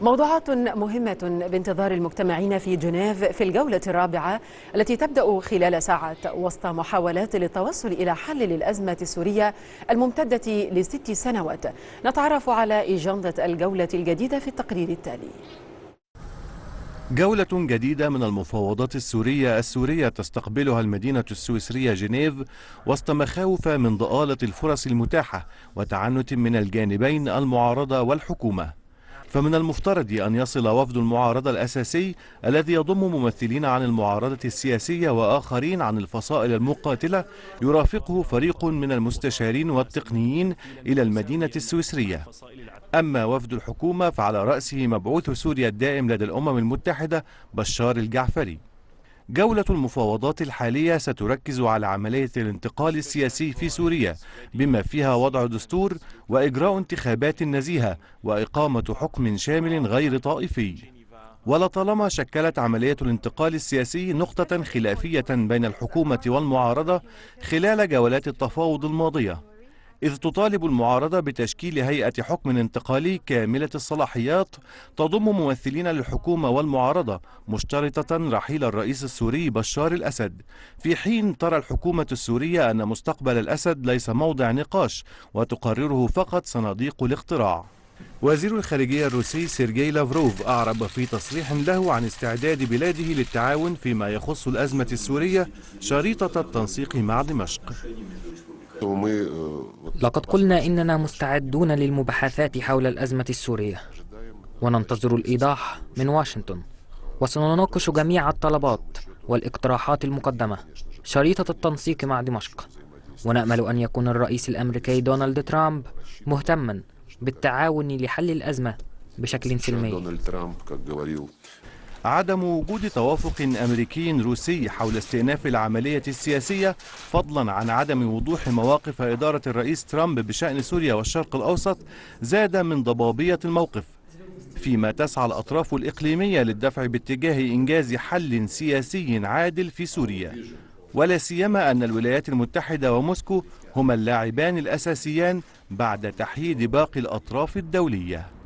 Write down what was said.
موضوعات مهمة بانتظار المجتمعين في جنيف في الجولة الرابعة التي تبدأ خلال ساعة وسط محاولات للتوصل إلى حل للأزمة السورية الممتدة لست سنوات نتعرف على إجندة الجولة الجديدة في التقرير التالي جولة جديدة من المفاوضات السورية السورية تستقبلها المدينة السويسرية جنيف وسط مخاوف من ضآلة الفرص المتاحة وتعنت من الجانبين المعارضة والحكومة فمن المفترض أن يصل وفد المعارضة الأساسي الذي يضم ممثلين عن المعارضة السياسية وآخرين عن الفصائل المقاتلة يرافقه فريق من المستشارين والتقنيين إلى المدينة السويسرية أما وفد الحكومة فعلى رأسه مبعوث سوريا الدائم لدى الأمم المتحدة بشار الجعفري جولة المفاوضات الحالية ستركز على عملية الانتقال السياسي في سوريا بما فيها وضع دستور وإجراء انتخابات نزيهة وإقامة حكم شامل غير طائفي ولطالما شكلت عملية الانتقال السياسي نقطة خلافية بين الحكومة والمعارضة خلال جولات التفاوض الماضية إذ تطالب المعارضة بتشكيل هيئة حكم انتقالي كاملة الصلاحيات تضم ممثلين للحكومة والمعارضة مشترطة رحيل الرئيس السوري بشار الأسد في حين ترى الحكومة السورية أن مستقبل الأسد ليس موضع نقاش وتقرره فقط صناديق الاقتراع وزير الخارجية الروسي سيرجي لافروف أعرب في تصريح له عن استعداد بلاده للتعاون فيما يخص الأزمة السورية شريطة التنسيق مع دمشق آه، لقد قلنا إننا مستعدون للمباحثات حول الأزمة السورية وننتظر الإيضاح من واشنطن وسنناقش جميع الطلبات والاقتراحات المقدمة شريطة التنسيق مع دمشق ونأمل أن يكون الرئيس الأمريكي دونالد ترامب مهتما بالتعاون لحل الأزمة بشكل سلمي عدم وجود توافق أمريكي روسي حول استئناف العملية السياسية فضلا عن عدم وضوح مواقف إدارة الرئيس ترامب بشأن سوريا والشرق الأوسط زاد من ضبابية الموقف فيما تسعى الأطراف الإقليمية للدفع باتجاه إنجاز حل سياسي عادل في سوريا ولا سيما أن الولايات المتحدة وموسكو هما اللاعبان الأساسيان بعد تحييد باقي الأطراف الدولية